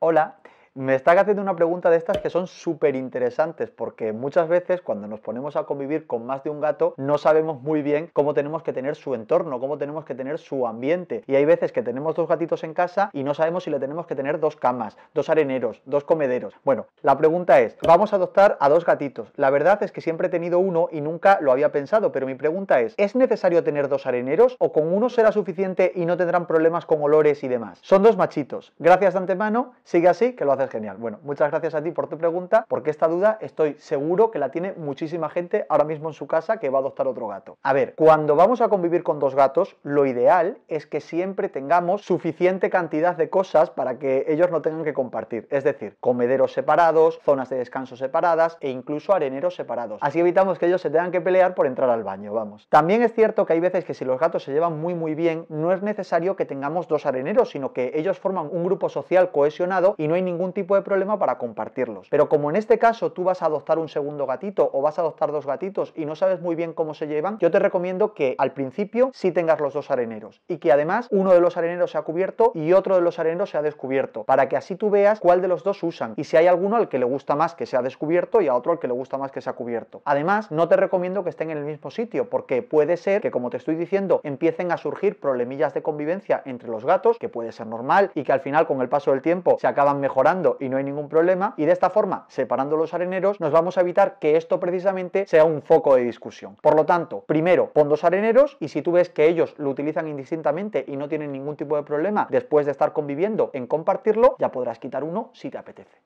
Hola me está haciendo una pregunta de estas que son súper interesantes porque muchas veces cuando nos ponemos a convivir con más de un gato no sabemos muy bien cómo tenemos que tener su entorno, cómo tenemos que tener su ambiente. Y hay veces que tenemos dos gatitos en casa y no sabemos si le tenemos que tener dos camas, dos areneros, dos comederos. Bueno, la pregunta es, vamos a adoptar a dos gatitos. La verdad es que siempre he tenido uno y nunca lo había pensado, pero mi pregunta es, ¿es necesario tener dos areneros o con uno será suficiente y no tendrán problemas con olores y demás? Son dos machitos. Gracias de antemano, sigue así, que lo haces genial. Bueno, muchas gracias a ti por tu pregunta, porque esta duda estoy seguro que la tiene muchísima gente ahora mismo en su casa que va a adoptar otro gato. A ver, cuando vamos a convivir con dos gatos, lo ideal es que siempre tengamos suficiente cantidad de cosas para que ellos no tengan que compartir. Es decir, comederos separados, zonas de descanso separadas e incluso areneros separados. Así evitamos que ellos se tengan que pelear por entrar al baño, vamos. También es cierto que hay veces que si los gatos se llevan muy muy bien, no es necesario que tengamos dos areneros, sino que ellos forman un grupo social cohesionado y no hay ningún tipo tipo de problema para compartirlos. Pero como en este caso tú vas a adoptar un segundo gatito o vas a adoptar dos gatitos y no sabes muy bien cómo se llevan, yo te recomiendo que al principio sí tengas los dos areneros y que además uno de los areneros ha cubierto y otro de los areneros ha descubierto, para que así tú veas cuál de los dos usan y si hay alguno al que le gusta más que sea descubierto y a otro al que le gusta más que sea cubierto. Además, no te recomiendo que estén en el mismo sitio porque puede ser que, como te estoy diciendo, empiecen a surgir problemillas de convivencia entre los gatos, que puede ser normal y que al final con el paso del tiempo se acaban mejorando y no hay ningún problema y de esta forma, separando los areneros, nos vamos a evitar que esto precisamente sea un foco de discusión. Por lo tanto, primero pon dos areneros y si tú ves que ellos lo utilizan indistintamente y no tienen ningún tipo de problema después de estar conviviendo en compartirlo, ya podrás quitar uno si te apetece.